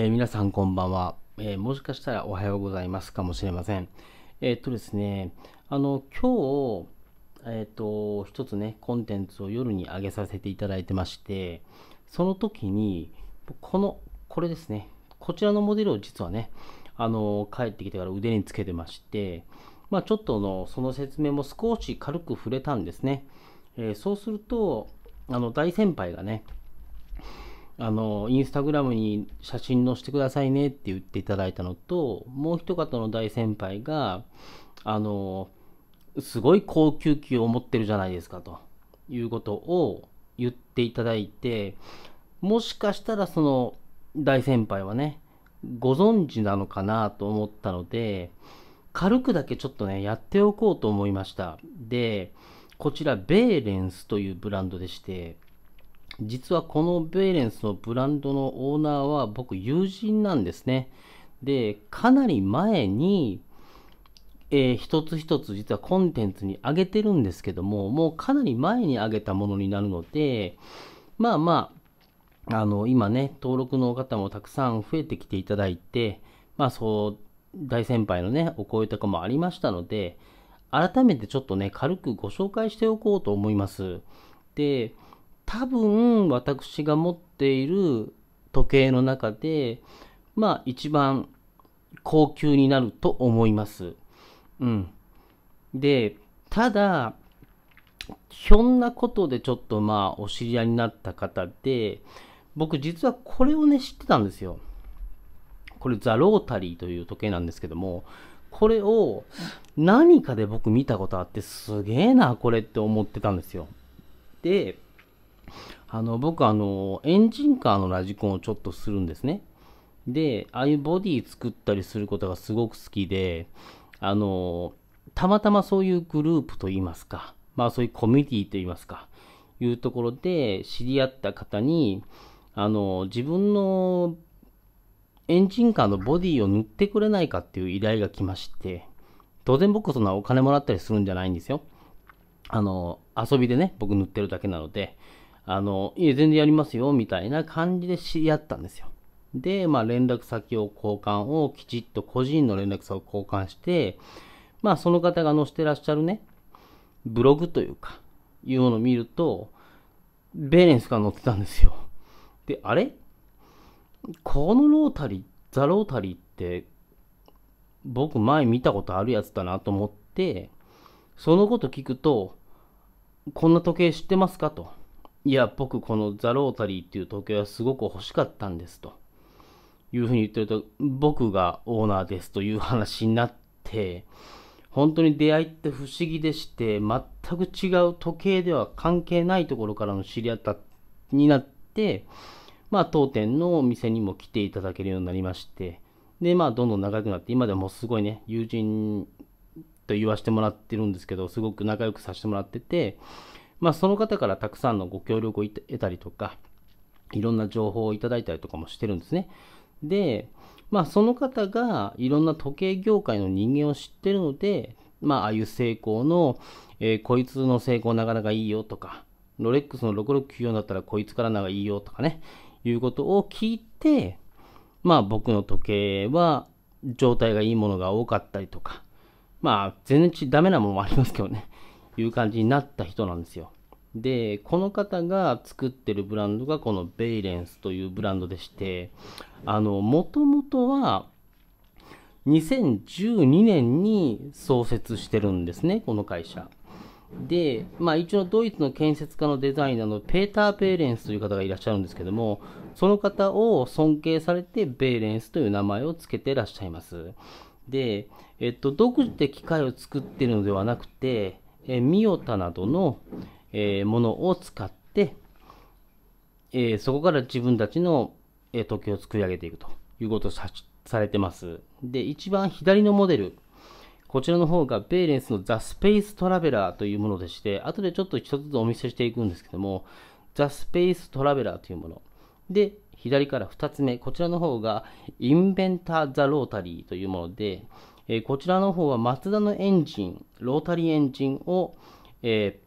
えー、皆さんこんばんは、えー、もしかしたらおはようございますかもしれません。えー、っとですね、あの、今日、えっと、一つね、コンテンツを夜に上げさせていただいてまして、その時に、この、これですね、こちらのモデルを実はね、あの、帰ってきてから腕につけてまして、まあ、ちょっとの、その説明も少し軽く触れたんですね。えそうすると、あの、大先輩がね、あの、インスタグラムに写真載せてくださいねって言っていただいたのと、もう一方の大先輩が、あの、すごい高級機を持ってるじゃないですかということを言っていただいて、もしかしたらその大先輩はね、ご存知なのかなと思ったので、軽くだけちょっとね、やっておこうと思いました。で、こちら、ベーレンスというブランドでして、実はこのベイレンスのブランドのオーナーは僕友人なんですね。で、かなり前に、えー、一つ一つ実はコンテンツに上げてるんですけども、もうかなり前に上げたものになるので、まあまあ、あの、今ね、登録の方もたくさん増えてきていただいて、まあそう、大先輩のね、お声とかもありましたので、改めてちょっとね、軽くご紹介しておこうと思います。で、多分私が持っている時計の中で、まあ一番高級になると思います。うん。で、ただ、ひょんなことでちょっとまあお知り合いになった方で、僕実はこれをね知ってたんですよ。これザ・ロータリーという時計なんですけども、これを何かで僕見たことあってすげえなこれって思ってたんですよ。で、あの僕あのエンジンカーのラジコンをちょっとするんですね。で、ああいうボディ作ったりすることがすごく好きで、あの、たまたまそういうグループといいますか、まあそういうコミュニティといいますか、いうところで知り合った方に、あの、自分のエンジンカーのボディを塗ってくれないかっていう依頼が来まして、当然僕そんなお金もらったりするんじゃないんですよ。あの、遊びでね、僕塗ってるだけなので、あの、いえ、全然やりますよ、みたいな感じで知り合ったんですよ。で、まあ、連絡先を交換をきちっと個人の連絡先を交換して、まあ、その方が載せてらっしゃるね、ブログというか、いうものを見ると、ベーレンスが載ってたんですよ。で、あれこのロータリー、ザ・ロータリーって、僕前見たことあるやつだなと思って、そのこと聞くと、こんな時計知ってますかと。いや、僕、このザ・ロータリーっていう時計はすごく欲しかったんですというふうに言ってると、僕がオーナーですという話になって、本当に出会いって不思議でして、全く違う時計では関係ないところからの知り合ったになって、まあ、当店のお店にも来ていただけるようになりまして、で、まあ、どんどん仲良くなって、今でもすごいね、友人と言わせてもらってるんですけど、すごく仲良くさせてもらってて、まあ、その方からたくさんのご協力を得たりとか、いろんな情報をいただいたりとかもしてるんですね。で、まあ、その方がいろんな時計業界の人間を知ってるので、まあ、ああいう成功の、えー、こいつの成功なかなかいいよとか、ロレックスの6694だったらこいつからならいいよとかね、いうことを聞いて、まあ僕の時計は状態がいいものが多かったりとか、まあ全然ダメなものもありますけどね。いう感じになった人なんですよ。で、この方が作ってるブランドがこのベイレンスというブランドでして、あの、もともとは2012年に創設してるんですね、この会社。で、まあ一応ドイツの建設家のデザイナーのペーター・ベイレンスという方がいらっしゃるんですけども、その方を尊敬されてベイレンスという名前を付けてらっしゃいます。で、えっと、独自で機械を作ってるのではなくて、えミオタなどの、えものを使って、えそこから自分たちの、え時計を作り上げていくということをさされてます。で、一番左のモデル、こちらの方がベーレンスのザ・スペース・トラベラーというものでして、後でちょっと一つずつお見せしていくんですけども、ザ・スペース・トラベラーというもの。で、左から2つ目、こちらの方がインベンター・ザ・ロータリーというもので、えこちらの方はマツダのエンジン、ロータリーエンジンを、え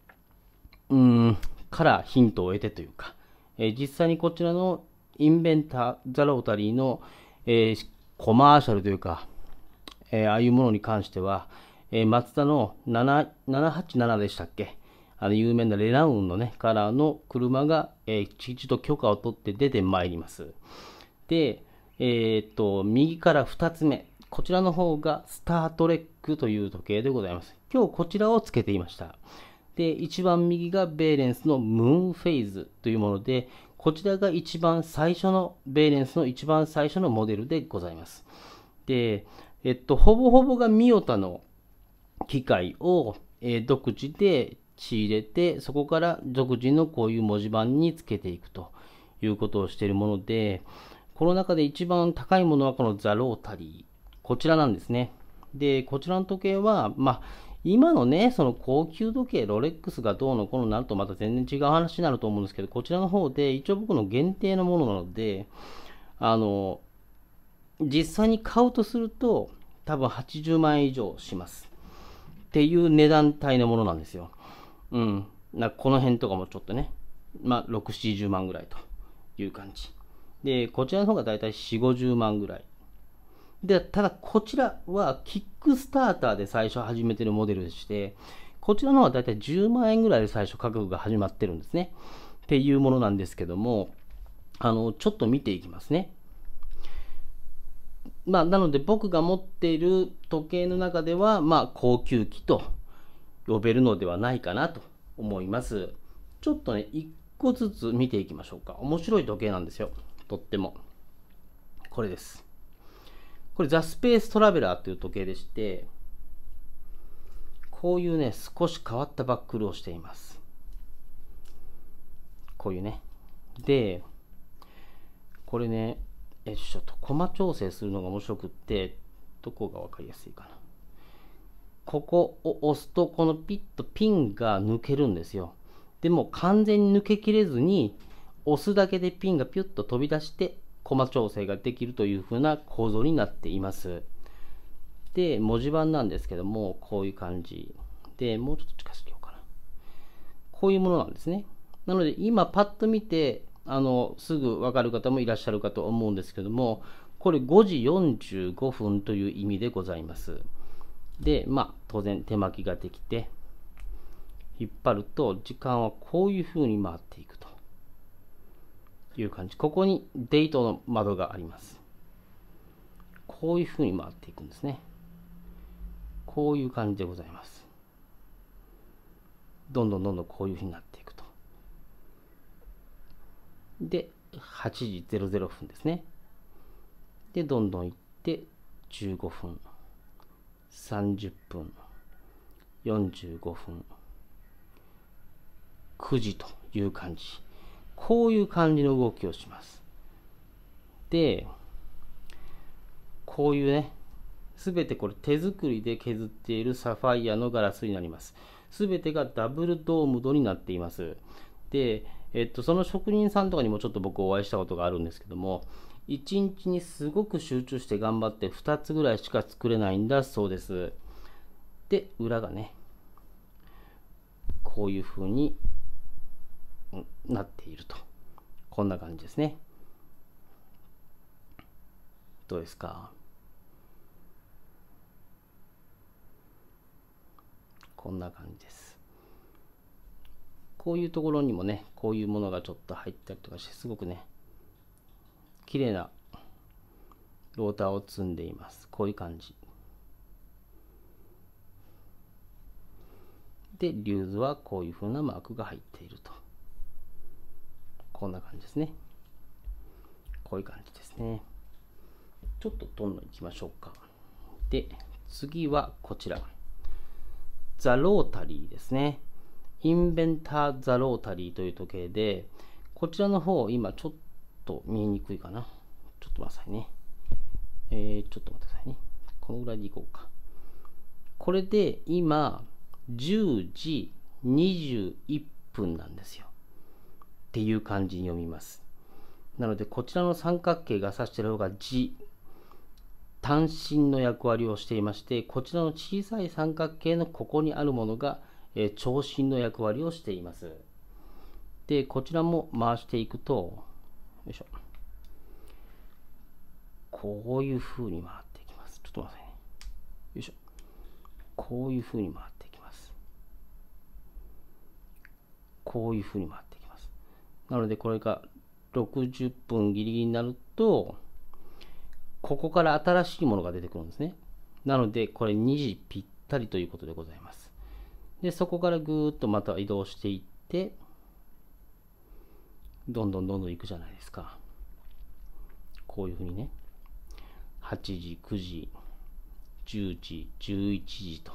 ー、うんからヒントを得てというか、え実際にこちらのインベンター、ザ・ロータリーの、えー、コマーシャルというか、えー、ああいうものに関しては、えー、マツダの787でしたっけあの有名なレナウンのね、カラーの車が、えー、一と許可を取って出てまいります。で、えー、っと、右から2つ目。こちらの方がスタートレックという時計でございます。今日こちらをつけていました。で、一番右がベーレンスのムーンフェイズというもので、こちらが一番最初の、ベーレンスの一番最初のモデルでございます。で、えっと、ほぼほぼがミオタの機械を、えー、独自で仕入れて、そこから独自のこういう文字盤につけていくということをしているもので、この中で一番高いものはこのザ・ロータリー。こちらなんですね。で、こちらの時計は、まあ、今のね、その高級時計、ロレックスがどうのこうのになるとまた全然違う話になると思うんですけど、こちらの方で一応僕の限定のものなので、あの、実際に買うとすると、多分80万円以上します。っていう値段帯のものなんですよ。うん。なこの辺とかもちょっとね、まあ、6、7 0万ぐらいという感じ。で、こちらの方がだいたい4、50万ぐらい。で、ただこちらはキックスターターで最初始めてるモデルでして、こちらの方はだいたい10万円ぐらいで最初価格が始まってるんですね。っていうものなんですけども、あの、ちょっと見ていきますね。まあ、なので僕が持っている時計の中では、まあ、高級機と呼べるのではないかなと思います。ちょっとね、1個ずつ見ていきましょうか。面白い時計なんですよ。とっても。これです。これザ・スペース・トラベラーという時計でして、こういうね、少し変わったバックルをしています。こういうね。で、これね、えちょっと駒調整するのが面白くって、どこが分かりやすいかな。ここを押すと、このピッとピンが抜けるんですよ。でも完全に抜けきれずに、押すだけでピンがピュッと飛び出して、コマ調整ができるというふうな構造になっています。で、文字盤なんですけども、こういう感じ。で、もうちょっと近づけようかな。こういうものなんですね。なので、今パッと見て、あの、すぐわかる方もいらっしゃるかと思うんですけども、これ5時45分という意味でございます。で、まあ、当然手巻きができて、引っ張ると時間はこういうふうに回っていくと。いう感じ。ここにデートの窓があります。こういうふうに回っていくんですね。こういう感じでございます。どんどんどんどんこういうふうになっていくと。で、8時00分ですね。で、どんどん行って、15分、30分、45分、9時という感じ。こういう感じの動きをします。で、こういうね、すべてこれ手作りで削っているサファイアのガラスになります。すべてがダブルドームドになっています。で、えっと、その職人さんとかにもちょっと僕お会いしたことがあるんですけども、1日にすごく集中して頑張って2つぐらいしか作れないんだそうです。で、裏がね、こういう風になっていると。こんな感じですね。どうですかこんな感じです。こういうところにもね、こういうものがちょっと入ったりとかして、すごくね、綺麗なローターを積んでいます。こういう感じ。で、リューズはこういうふうなマークが入っていると。こんな感じですね。こういう感じですね。ちょっとどんどんいきましょうか。で、次はこちら。ザ・ロータリーですね。インベンター・ザ・ロータリーという時計で、こちらの方、今ちょっと見えにくいかな。ちょっと待ってくださいね。えー、ちょっと待ってくださいね。このぐらいでいこうか。これで今、10時21分なんですよ。っていう感じに読みます。なので、こちらの三角形が指している方が字、単身の役割をしていまして、こちらの小さい三角形のここにあるものが、えー、長身の役割をしています。で、こちらも回していくと、よいしょ。こういう風に回っていきます。ちょっと待ってね。よいしょ。こういう風に回っていきます。こういう風に回ってなのでこれが60分ギリギリになると、ここから新しいものが出てくるんですね。なのでこれ2時ぴったりということでございます。で、そこからぐーっとまた移動していって、どんどんどんどん行くじゃないですか。こういうふうにね、8時、9時、10時、11時と、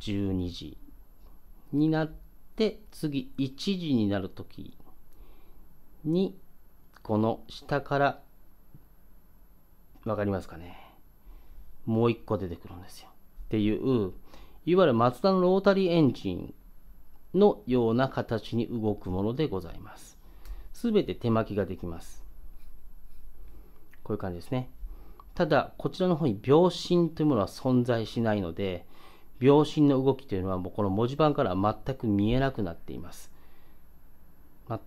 12時になって、次1時になるときにこの下から分かりますかねもう一個出てくるんですよっていういわゆるマツダのロータリーエンジンのような形に動くものでございますすべて手巻きができますこういう感じですねただこちらの方に秒針というものは存在しないので秒針の動きというのはもうこの文字盤からは全く見えなくなっています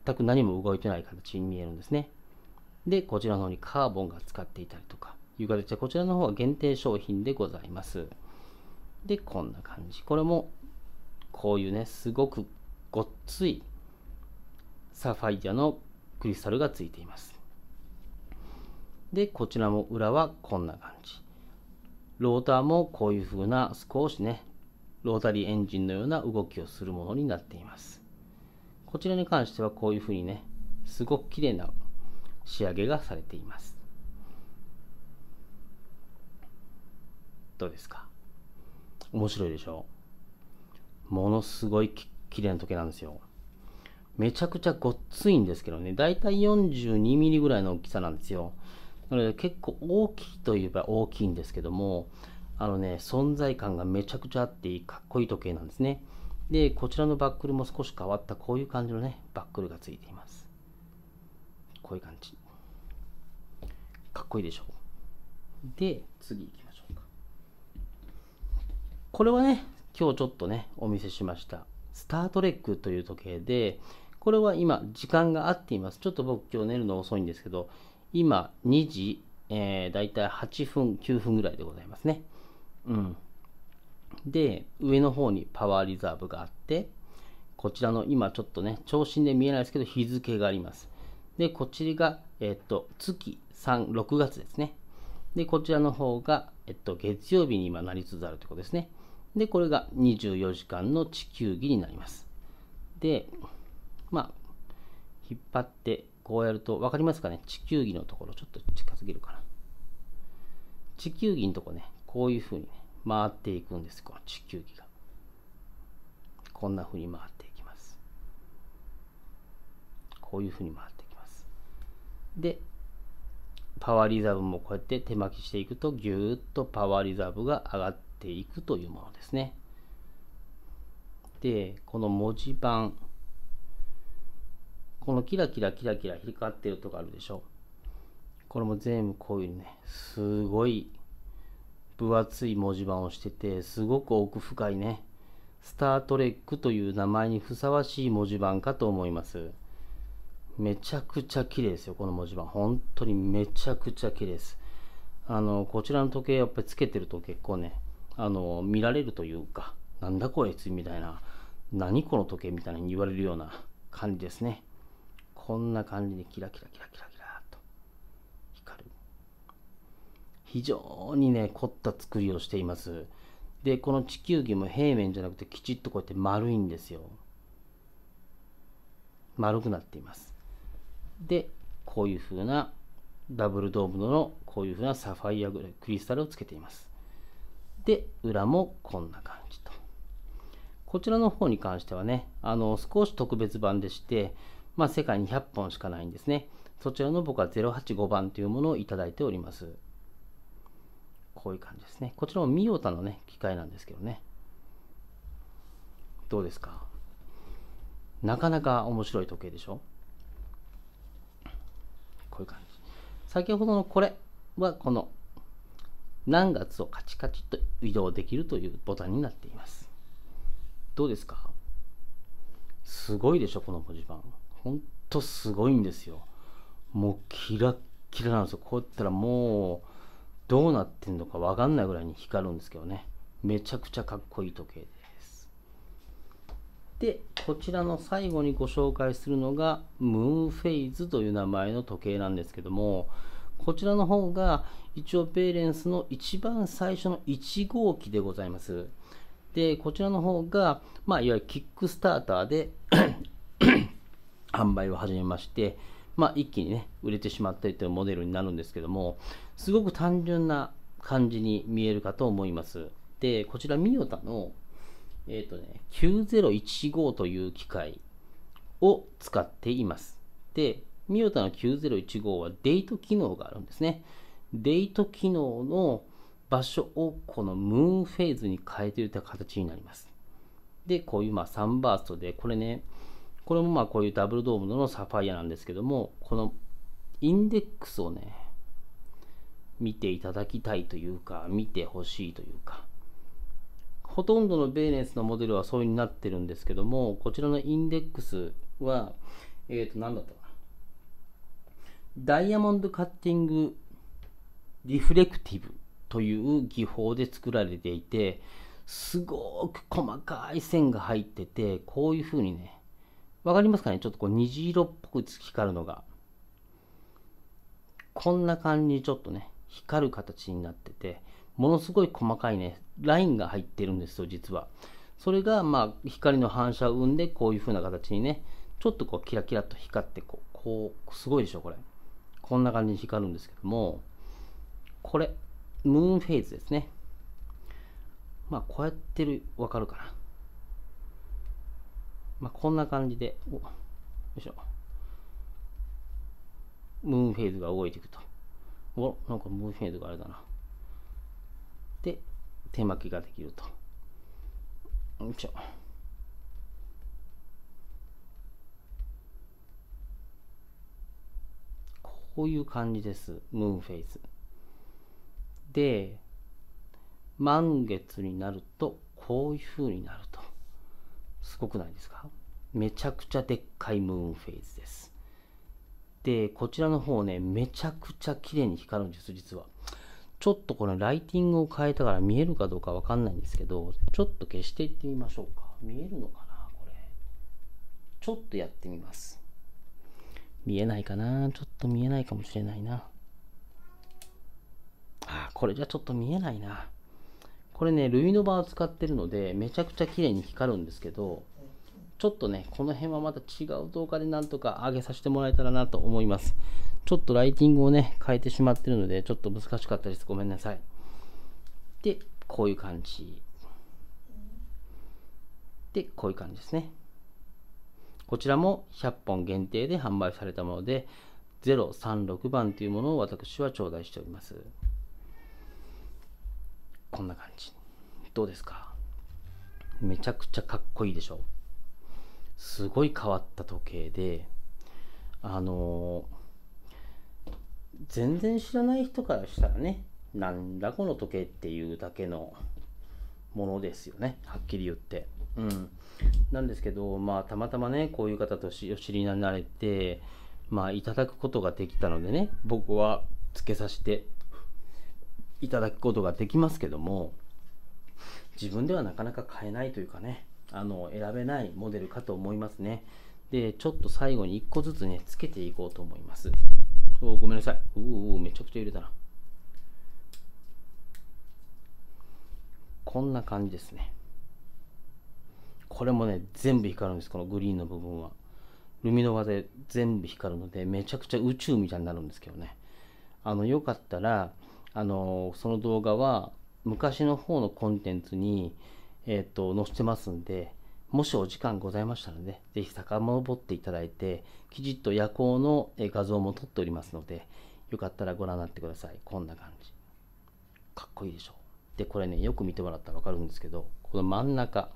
全く何も動いてない形に見えるんですね。で、こちらの方にカーボンが使っていたりとかいう形で、こちらの方は限定商品でございます。で、こんな感じ。これも、こういうね、すごくごっついサファイアのクリスタルがついています。で、こちらも裏はこんな感じ。ローターもこういう風な少しね、ロータリーエンジンのような動きをするものになっています。こちらに関してはこういうふうにね、すごく綺麗な仕上げがされています。どうですか面白いでしょうものすごい綺麗な時計なんですよ。めちゃくちゃごっついんですけどね、だいたい4 2ミリぐらいの大きさなんですよ。なので結構大きいといえば大きいんですけども、あのね、存在感がめちゃくちゃあっていい、かっこいい時計なんですね。で、こちらのバックルも少し変わった、こういう感じのね、バックルがついています。こういう感じ。かっこいいでしょう。で、次行きましょうか。これはね、今日ちょっとね、お見せしました。スタートレックという時計で、これは今、時間が合っています。ちょっと僕今日寝るの遅いんですけど、今、2時、えー、大体8分、9分ぐらいでございますね。うん。で、上の方にパワーリザーブがあって、こちらの今ちょっとね、長身で見えないですけど、日付があります。で、こちらが、えっと、月3、6月ですね。で、こちらの方が、えっと、月曜日に今なりつつあるということですね。で、これが24時間の地球儀になります。で、まあ、引っ張って、こうやると分かりますかね地球儀のところ、ちょっと近すぎるかな。地球儀のとこね、こういうふうにね、回っていくんですこの地球儀がこんな風に回っていきますこういう風に回っていきますでパワーリザーブもこうやって手巻きしていくとぎゅーっとパワーリザーブが上がっていくというものですねでこの文字盤このキラキラキラキラ光ってるとこあるでしょこれも全部こういうねすごい分厚い文字盤をしてて、すごく奥深いね。スター・トレックという名前にふさわしい文字盤かと思います。めちゃくちゃ綺麗ですよ、この文字盤。本当にめちゃくちゃ綺麗です。あの、こちらの時計、やっぱりつけてると結構ね、あの、見られるというか、なんだこいつみたいな、何この時計みたいに言われるような感じですね。こんな感じでキラキラキラキラ非常にね凝った作りをしていますでこの地球儀も平面じゃなくてきちっとこうやって丸いんですよ丸くなっていますでこういう風なダブルドームのこういう風なサファイアクリスタルをつけていますで裏もこんな感じとこちらの方に関してはねあの少し特別版でしてまあ世界に100本しかないんですねそちらの僕は085番というものをいただいておりますこういう感じですね。こちらもミオタのね、機械なんですけどね。どうですかなかなか面白い時計でしょこういう感じ。先ほどのこれはこの何月をカチカチと移動できるというボタンになっています。どうですかすごいでしょ、この文字盤。ほんとすごいんですよ。もうキラッキラなんですよ。こうやったらもう、どうなってんのかわかんないぐらいに光るんですけどねめちゃくちゃかっこいい時計ですでこちらの最後にご紹介するのがムーンフェイズという名前の時計なんですけどもこちらの方が一応ペーレンスの一番最初の1号機でございますでこちらの方が、まあ、いわゆるキックスターターで 販売を始めましてまあ、一気にね、売れてしまったりというモデルになるんですけども、すごく単純な感じに見えるかと思います。で、こちらミオタの、えっ、ー、とね、9015という機械を使っています。で、ミオタの9015はデート機能があるんですね。デート機能の場所をこのムーンフェーズに変えていた形になります。で、こういうまあサンバーストで、これね、これもまあこういうダブルドームのサファイアなんですけども、このインデックスをね、見ていただきたいというか、見てほしいというか、ほとんどのベーネスのモデルはそういうになってるんですけども、こちらのインデックスは、えっ、ー、と、なんだったかな。ダイヤモンドカッティングリフレクティブという技法で作られていて、すごく細かい線が入ってて、こういうふうにね、わかりますかねちょっとこう虹色っぽく光るのが。こんな感じにちょっとね、光る形になってて、ものすごい細かいね、ラインが入ってるんですよ、実は。それが、まあ、光の反射を生んで、こういう風な形にね、ちょっとこう、キラキラと光って、こう、こう、すごいでしょ、これ。こんな感じに光るんですけども、これ、ムーンフェイズですね。まあ、こうやってる、わかるかな。まあ、こんな感じで、よいしょ。ムーンフェーズが動いていくと。お、なんかムーンフェーズがあれだな。で、手巻きができると。よいしょ。こういう感じです。ムーンフェイズ。で、満月になると、こういう風になると。すごくないですかめちゃくちゃでっかいムーンフェイズです。で、こちらの方ね、めちゃくちゃ綺麗に光るんです、実は。ちょっとこのライティングを変えたから見えるかどうかわかんないんですけど、ちょっと消していってみましょうか。見えるのかなこれ。ちょっとやってみます。見えないかなちょっと見えないかもしれないな。あ、これじゃちょっと見えないな。これねルミノバを使ってるのでめちゃくちゃ綺麗に光るんですけどちょっとねこの辺はまた違う動画でなんとか上げさせてもらえたらなと思いますちょっとライティングをね変えてしまってるのでちょっと難しかったですごめんなさいでこういう感じでこういう感じですねこちらも100本限定で販売されたもので036番というものを私は頂戴しております。こんな感じどうですかめちゃくちゃかっこいいでしょすごい変わった時計であのー、全然知らない人からしたらねなんだこの時計っていうだけのものですよねはっきり言ってうんなんですけどまあたまたまねこういう方とお知りになれてまあいただくことができたのでね僕はつけさせていただくことができますけども自分ではなかなか買えないというかねあの選べないモデルかと思いますねでちょっと最後に1個ずつねつけていこうと思いますおごめんなさいうおめちゃくちゃ揺れたなこんな感じですねこれもね全部光るんですこのグリーンの部分はルミノワで全部光るのでめちゃくちゃ宇宙みたいになるんですけどねあのよかったらあのその動画は昔の方のコンテンツに、えーと、載せてますんで、もしお時間ございましたらね、ぜひ遡っていただいて、きちっと夜行の画像も撮っておりますので、よかったらご覧になってください。こんな感じ。かっこいいでしょ。で、これね、よく見てもらったらわかるんですけど、この真ん中。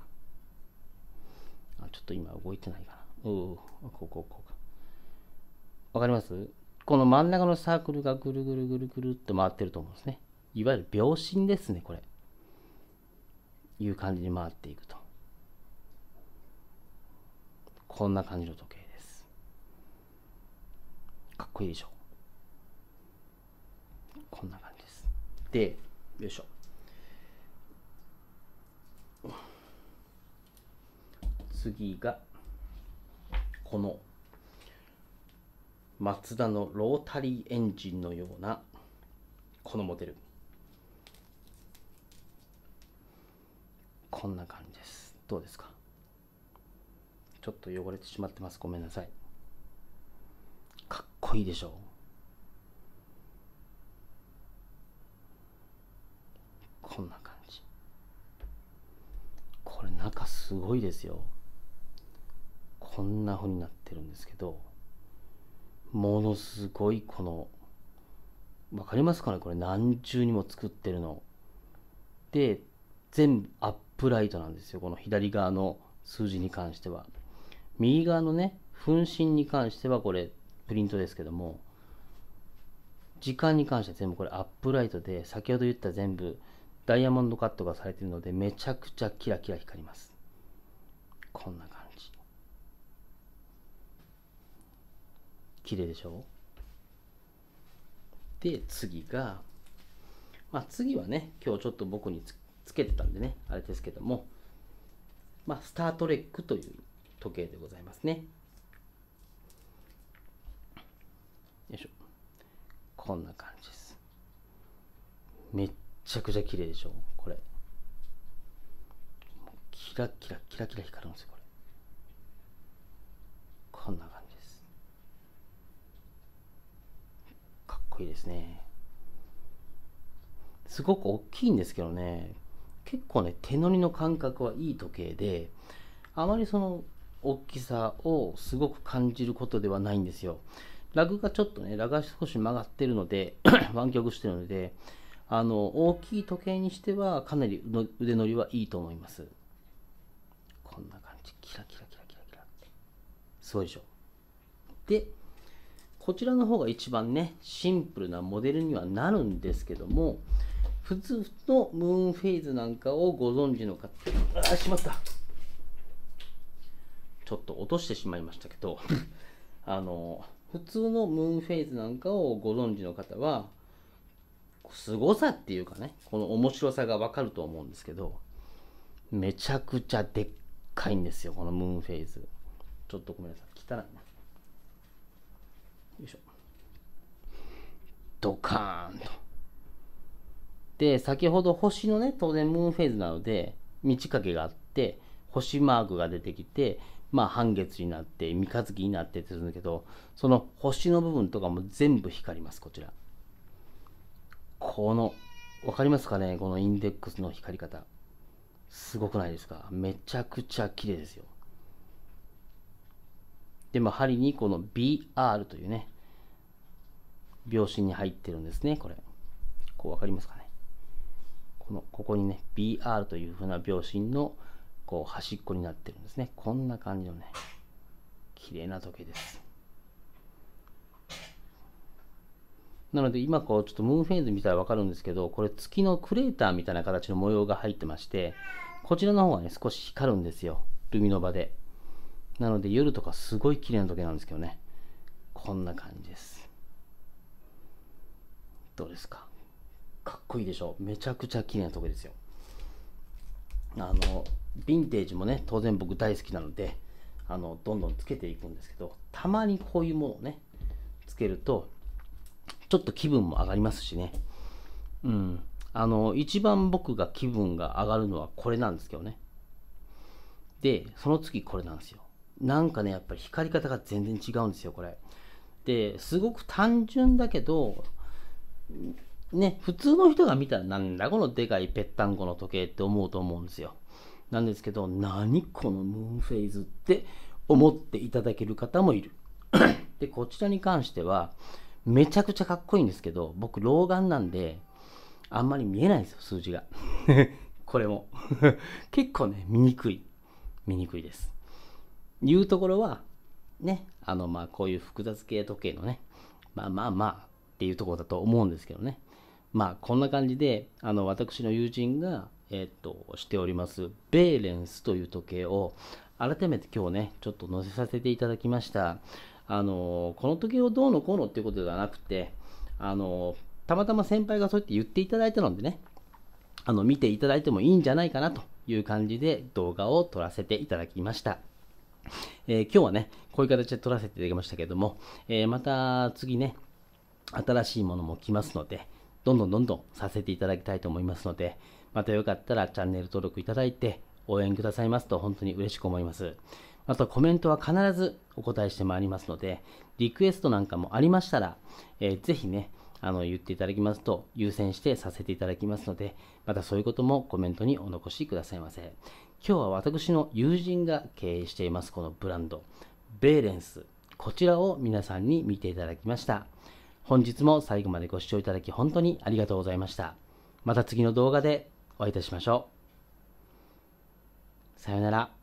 あ、ちょっと今動いてないかな。うん、こうこうこうか。わかりますこの真ん中のサークルがぐるぐるぐるぐるって回ってると思うんですね。いわゆる秒針ですね、これ。いう感じに回っていくと。こんな感じの時計です。かっこいいでしょ。こんな感じです。で、よいしょ。次が、このマツダのロータリーエンジンのようなこのモデルこんな感じですどうですかちょっと汚れてしまってますごめんなさいかっこいいでしょうこんな感じこれ中すごいですよこんなふうになってるんですけどものすごいこの、わかりますかねこれ何重にも作ってるの。で、全部アップライトなんですよ。この左側の数字に関しては。右側のね、分身に関してはこれプリントですけども、時間に関しては全部これアップライトで、先ほど言った全部ダイヤモンドカットがされているので、めちゃくちゃキラキラ光ります。こんな感じ。綺麗でしょで、次が、まあ、次はね、今日ちょっと僕につけてたんでね、あれですけども、まあ、スタートレックという時計でございますね。よいしょ。こんな感じです。めっちゃくちゃ綺麗でしょこれ。キラキラ、キラキラ光るんですよ、これ。こんな感じ。こいいですね。すごく大きいんですけどね、結構ね、手乗りの感覚はいい時計で、あまりその大きさをすごく感じることではないんですよ。ラグがちょっとね、ラグが少し曲がってるので 湾曲してるので、あの、大きい時計にしてはかなり腕乗りはいいと思います。こんな感じ。キラキラキラキラキラ。って。すごいでしょ。で、こちらの方が一番ね、シンプルなモデルにはなるんですけども、普通のムーンフェイズなんかをご存知の方、あ、しまった。ちょっと落としてしまいましたけど、あの、普通のムーンフェイズなんかをご存知の方は、凄さっていうかね、この面白さがわかると思うんですけど、めちゃくちゃでっかいんですよ、このムーンフェイズ。ちょっとごめんなさい、汚いね。よいしょドカーンとで先ほど星のね当然ムーンフェーズなので満ち欠けがあって星マークが出てきてまあ半月になって三日月になってってするんだけどその星の部分とかも全部光りますこちらこの分かりますかねこのインデックスの光り方すごくないですかめちゃくちゃ綺麗ですよで、まあ、針にこの BR というね、秒針に入ってるんですね、これ。こう分かりますかね。この、ここにね、BR というふうな秒針のこう端っこになってるんですね。こんな感じのね、綺麗な時計です。なので今こうちょっとムーンフェーズ見たらわかるんですけど、これ月のクレーターみたいな形の模様が入ってまして、こちらの方はね、少し光るんですよ。ルミノバで。なので夜とかすごい綺麗な時計なんですけどね。こんな感じです。どうですかかっこいいでしょめちゃくちゃ綺麗な時計ですよ。あの、ヴィンテージもね、当然僕大好きなので、あの、どんどんつけていくんですけど、たまにこういうものをね、つけると、ちょっと気分も上がりますしね。うん。あの、一番僕が気分が上がるのはこれなんですけどね。で、その次これなんですよ。なんかねやっぱり光り方が全然違うんですよこれですごく単純だけどね普通の人が見たらなんだこのでかいぺったんこの時計って思うと思うんですよなんですけど何このムーンフェイズって思っていただける方もいる でこちらに関してはめちゃくちゃかっこいいんですけど僕老眼なんであんまり見えないんですよ数字が これも 結構ね見にくい見にくいですいうところは、ね、あの、まあ、こういう複雑系時計のね、まあまあまあっていうところだと思うんですけどね。まあ、こんな感じで、あの、私の友人が、えー、っと、しております、ベーレンスという時計を、改めて今日ね、ちょっと載せさせていただきました。あの、この時計をどうのこうのっていうことではなくて、あの、たまたま先輩がそうやって言っていただいたのでね、あの、見ていただいてもいいんじゃないかなという感じで動画を撮らせていただきました。えー、今日はね、こういう形で撮らせていただきましたけども、えー、また次ね、新しいものも来ますので、どんどんどんどんさせていただきたいと思いますので、またよかったらチャンネル登録いただいて、応援くださいますと本当に嬉しく思います。またコメントは必ずお答えしてまいりますので、リクエストなんかもありましたら、えー、ぜひね、あの、言っていただきますと、優先してさせていただきますので、またそういうこともコメントにお残しくださいませ。今日は私の友人が経営していますこのブランド、ベーレンス。こちらを皆さんに見ていただきました。本日も最後までご視聴いただき本当にありがとうございました。また次の動画でお会いいたしましょう。さようなら。